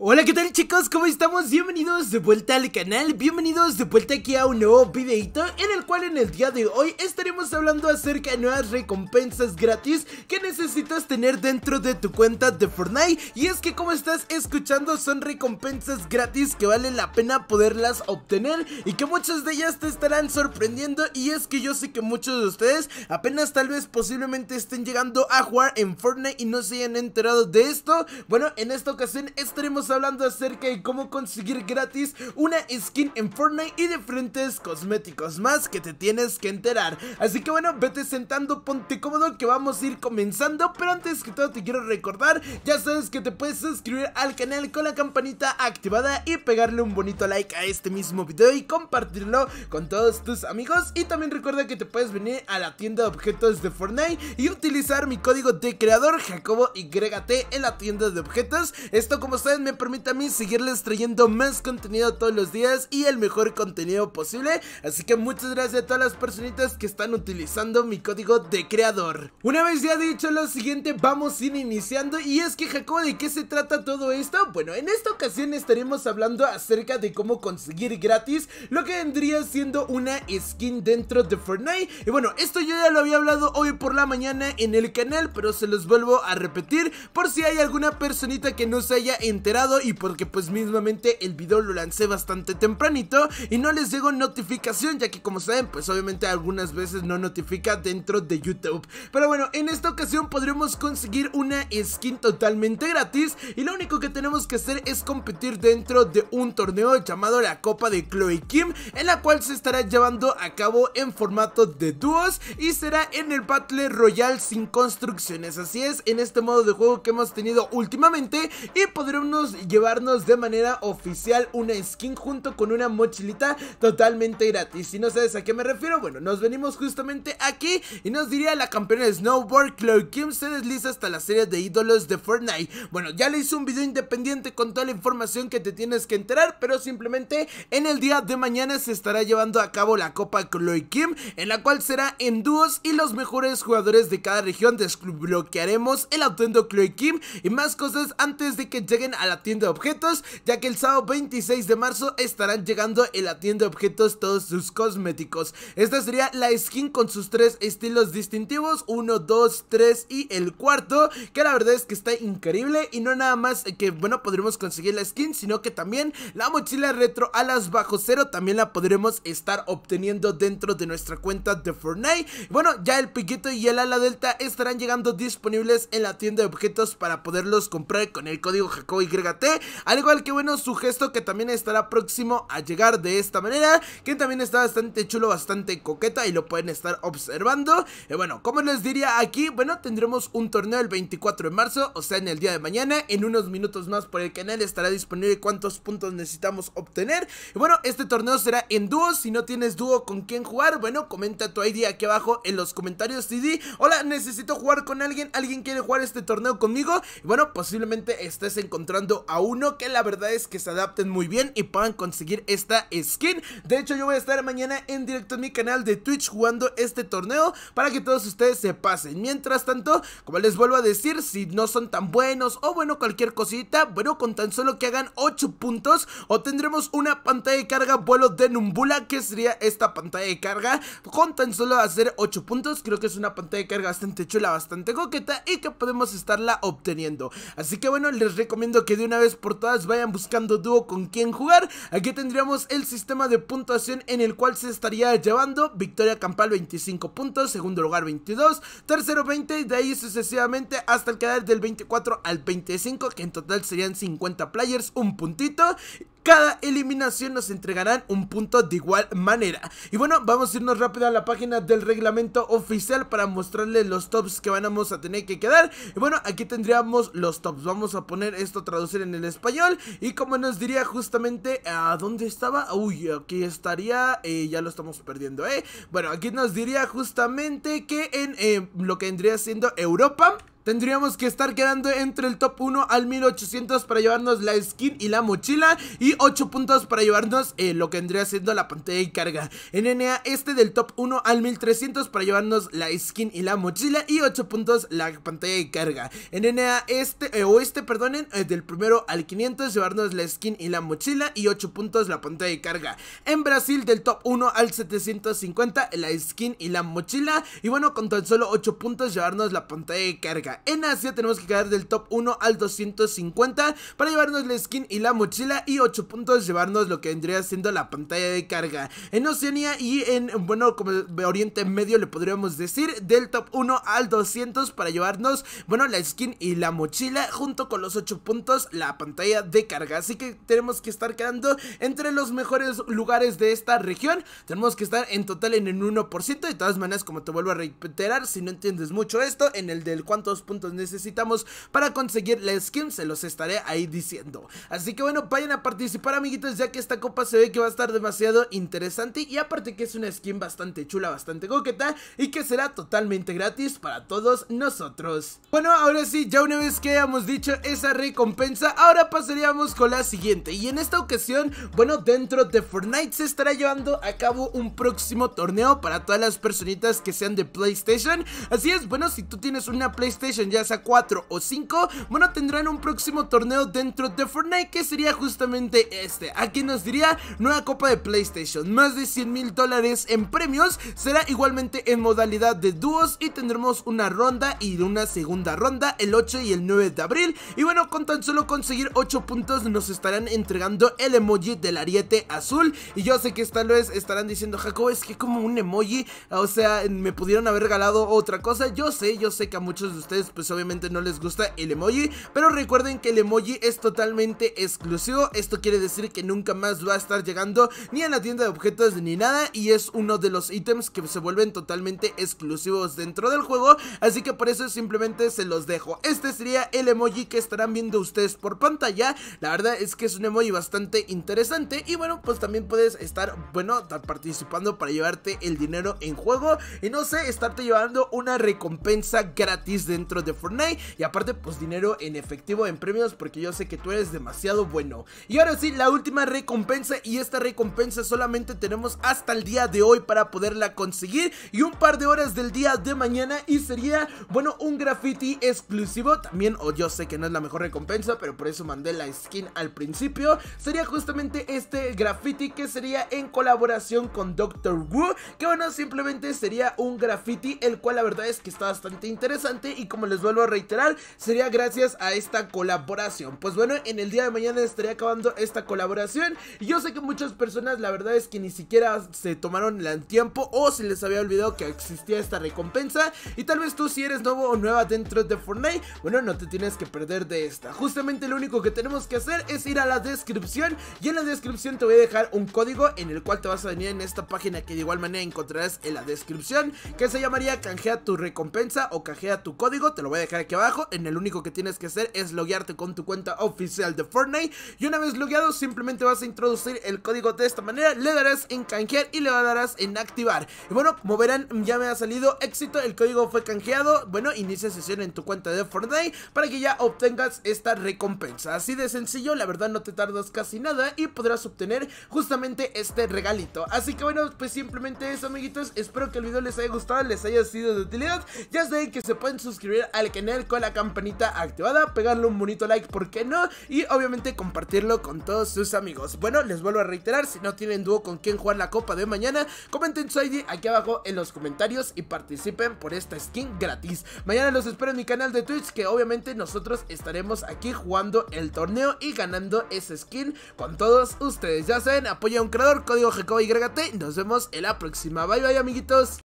Hola, ¿qué tal chicos? ¿Cómo estamos? Bienvenidos de vuelta al canal, bienvenidos de vuelta aquí a un nuevo videito en el cual en el día de hoy estaremos hablando acerca de nuevas recompensas gratis que necesitas tener dentro de tu cuenta de Fortnite y es que como estás escuchando son recompensas gratis que vale la pena poderlas obtener y que muchas de ellas te estarán sorprendiendo y es que yo sé que muchos de ustedes apenas tal vez posiblemente estén llegando a jugar en Fortnite y no se hayan enterado de esto, bueno en esta ocasión estaremos hablando acerca de cómo conseguir gratis una skin en Fortnite y diferentes cosméticos más que te tienes que enterar. Así que bueno, vete sentando, ponte cómodo que vamos a ir comenzando, pero antes que todo te quiero recordar, ya sabes que te puedes suscribir al canal con la campanita activada y pegarle un bonito like a este mismo video y compartirlo con todos tus amigos y también recuerda que te puedes venir a la tienda de objetos de Fortnite y utilizar mi código de creador Jacobo en la tienda de objetos. Esto como saben me permita a mí seguirles trayendo más contenido todos los días y el mejor contenido posible. Así que muchas gracias a todas las personitas que están utilizando mi código de creador. Una vez ya dicho lo siguiente, vamos a ir iniciando. Y es que, Jacobo, ¿de qué se trata todo esto? Bueno, en esta ocasión estaremos hablando acerca de cómo conseguir gratis lo que vendría siendo una skin dentro de Fortnite. Y bueno, esto yo ya lo había hablado hoy por la mañana en el canal, pero se los vuelvo a repetir por si hay alguna personita que no se haya enterado y porque pues mismamente el video lo lancé bastante tempranito y no les llegó notificación ya que como saben pues obviamente algunas veces no notifica dentro de YouTube. Pero bueno, en esta ocasión podremos conseguir una skin totalmente gratis y lo único que tenemos que hacer es competir dentro de un torneo llamado la Copa de Chloe Kim en la cual se estará llevando a cabo en formato de dúos y será en el Battle Royale sin construcciones. Así es, en este modo de juego que hemos tenido últimamente y podremos llevarnos de manera oficial una skin junto con una mochilita totalmente gratis. Si no sabes a qué me refiero, bueno, nos venimos justamente aquí y nos diría la campeona de snowboard, Chloe Kim, se desliza hasta la serie de ídolos de Fortnite. Bueno, ya le hice un video independiente con toda la información que te tienes que enterar, pero simplemente en el día de mañana se estará llevando a cabo la Copa Chloe Kim, en la cual será en dúos y los mejores jugadores de cada región desbloquearemos el atuendo Chloe Kim y más cosas antes de que lleguen a la tienda de objetos, ya que el sábado 26 de marzo estarán llegando en la tienda de objetos todos sus cosméticos. Esta sería la skin con sus tres estilos distintivos, 1, 2, 3 y el cuarto, que la verdad es que está increíble y no nada más que, bueno, podremos conseguir la skin, sino que también la mochila retro alas bajo cero también la podremos estar obteniendo dentro de nuestra cuenta de Fortnite. Bueno, ya el piquito y el ala delta estarán llegando disponibles en la tienda de objetos para poderlos comprar con el código Jacob y al igual que bueno, su gesto que también estará próximo a llegar de esta manera, que también está bastante chulo, bastante coqueta y lo pueden estar observando. Y eh, bueno, como les diría aquí, bueno, tendremos un torneo el 24 de marzo, o sea, en el día de mañana, en unos minutos más por el canal estará disponible cuántos puntos necesitamos obtener. Y bueno, este torneo será en dúo, si no tienes dúo con quién jugar, bueno, comenta tu ID aquí abajo en los comentarios, di, Hola, necesito jugar con alguien, alguien quiere jugar este torneo conmigo. Y bueno, posiblemente estés encontrando a uno que la verdad es que se adapten muy bien y puedan conseguir esta skin. De hecho, yo voy a estar mañana en directo en mi canal de Twitch jugando este torneo para que todos ustedes se pasen. Mientras tanto, como les vuelvo a decir, si no son tan buenos o bueno, cualquier cosita, bueno, con tan solo que hagan 8 puntos obtendremos una pantalla de carga vuelo de Numbula, que sería esta pantalla de carga con tan solo hacer 8 puntos. Creo que es una pantalla de carga bastante chula, bastante coqueta y que podemos estarla obteniendo. Así que bueno, les recomiendo que una vez por todas vayan buscando dúo con quien jugar. Aquí tendríamos el sistema de puntuación en el cual se estaría llevando Victoria Campal 25 puntos, segundo lugar 22, tercero 20 y de ahí sucesivamente hasta el quedar del 24 al 25 que en total serían 50 players, un puntito cada eliminación nos entregarán un punto de igual manera. Y bueno, vamos a irnos rápido a la página del reglamento oficial para mostrarles los tops que vamos a tener que quedar. Y bueno, aquí tendríamos los tops. Vamos a poner esto a traducir en el español. Y como nos diría justamente a dónde estaba. Uy, aquí estaría. Eh, ya lo estamos perdiendo, ¿eh? Bueno, aquí nos diría justamente que en eh, lo que vendría siendo Europa. Tendríamos que estar quedando entre el top 1 al 1800 para llevarnos la skin y la mochila Y 8 puntos para llevarnos eh, lo que vendría siendo la pantalla de carga En NA este del top 1 al 1300 para llevarnos la skin y la mochila Y 8 puntos la pantalla de carga En NA este, eh, o este perdonen, eh, del primero al 500 llevarnos la skin y la mochila Y 8 puntos la pantalla de carga En Brasil del top 1 al 750 la skin y la mochila Y bueno con tan solo 8 puntos llevarnos la pantalla de carga en Asia tenemos que quedar del top 1 al 250 para llevarnos la skin y la mochila y 8 puntos llevarnos lo que vendría siendo la pantalla de carga. En Oceanía y en, bueno, como Oriente Medio le podríamos decir, del top 1 al 200 para llevarnos, bueno, la skin y la mochila junto con los 8 puntos, la pantalla de carga. Así que tenemos que estar quedando entre los mejores lugares de esta región. Tenemos que estar en total en el 1%. De todas maneras, como te vuelvo a reiterar, si no entiendes mucho esto, en el del cuántos puntos necesitamos para conseguir la skin, se los estaré ahí diciendo. Así que bueno, vayan a participar amiguitos, ya que esta copa se ve que va a estar demasiado interesante y aparte que es una skin bastante chula, bastante coqueta y que será totalmente gratis para todos nosotros. Bueno, ahora sí, ya una vez que hayamos dicho esa recompensa, ahora pasaríamos con la siguiente y en esta ocasión, bueno, dentro de Fortnite se estará llevando a cabo un próximo torneo para todas las personitas que sean de PlayStation. Así es, bueno, si tú tienes una PlayStation ya sea 4 o 5, bueno, tendrán un próximo torneo dentro de Fortnite que sería justamente este. Aquí nos diría nueva copa de PlayStation, más de 100 mil dólares en premios, será igualmente en modalidad de dúos y tendremos una ronda y una segunda ronda el 8 y el 9 de abril. Y bueno, con tan solo conseguir 8 puntos nos estarán entregando el emoji del ariete azul. Y yo sé que esta vez estarán diciendo, Jacob, es que como un emoji, o sea, me pudieron haber regalado otra cosa. Yo sé, yo sé que a muchos de ustedes pues obviamente no les gusta el emoji Pero recuerden que el emoji es totalmente exclusivo Esto quiere decir que nunca más va a estar llegando ni a la tienda de objetos ni nada Y es uno de los ítems que se vuelven totalmente exclusivos dentro del juego Así que por eso simplemente se los dejo Este sería el emoji que estarán viendo ustedes por pantalla La verdad es que es un emoji bastante interesante Y bueno pues también puedes estar bueno participando para llevarte el dinero en juego Y no sé, estarte llevando una recompensa gratis dentro de Fortnite y aparte pues dinero en efectivo en premios porque yo sé que tú eres demasiado bueno. Y ahora sí, la última recompensa y esta recompensa solamente tenemos hasta el día de hoy para poderla conseguir y un par de horas del día de mañana y sería, bueno, un graffiti exclusivo también, o yo sé que no es la mejor recompensa, pero por eso mandé la skin al principio, sería justamente este graffiti que sería en colaboración con Doctor Wu, que bueno, simplemente sería un graffiti el cual la verdad es que está bastante interesante y como les vuelvo a reiterar, sería gracias a esta colaboración. Pues bueno, en el día de mañana estaría acabando esta colaboración. Y yo sé que muchas personas, la verdad es que ni siquiera se tomaron el tiempo o se les había olvidado que existía esta recompensa. Y tal vez tú, si eres nuevo o nueva dentro de Fortnite, bueno, no te tienes que perder de esta. Justamente lo único que tenemos que hacer es ir a la descripción. Y en la descripción te voy a dejar un código en el cual te vas a venir en esta página que de igual manera encontrarás en la descripción. Que se llamaría canjea tu recompensa o canjea tu código te lo voy a dejar aquí abajo, en el único que tienes que hacer es loguearte con tu cuenta oficial de Fortnite y una vez logueado simplemente vas a introducir el código de esta manera, le darás en canjear y le darás en activar. Y bueno, como verán ya me ha salido éxito, el código fue canjeado, bueno, inicia sesión en tu cuenta de Fortnite para que ya obtengas esta recompensa. Así de sencillo, la verdad no te tardas casi nada y podrás obtener justamente este regalito. Así que bueno, pues simplemente eso amiguitos, espero que el video les haya gustado, les haya sido de utilidad, ya saben que se pueden suscribir al canal con la campanita activada, pegarle un bonito like, porque no? Y obviamente compartirlo con todos sus amigos. Bueno, les vuelvo a reiterar, si no tienen dúo con quién jugar la copa de mañana, comenten su ID aquí abajo en los comentarios y participen por esta skin gratis. Mañana los espero en mi canal de Twitch, que obviamente nosotros estaremos aquí jugando el torneo y ganando esa skin con todos ustedes. Ya saben, apoya a un creador, código gregate Nos vemos en la próxima. Bye bye, amiguitos.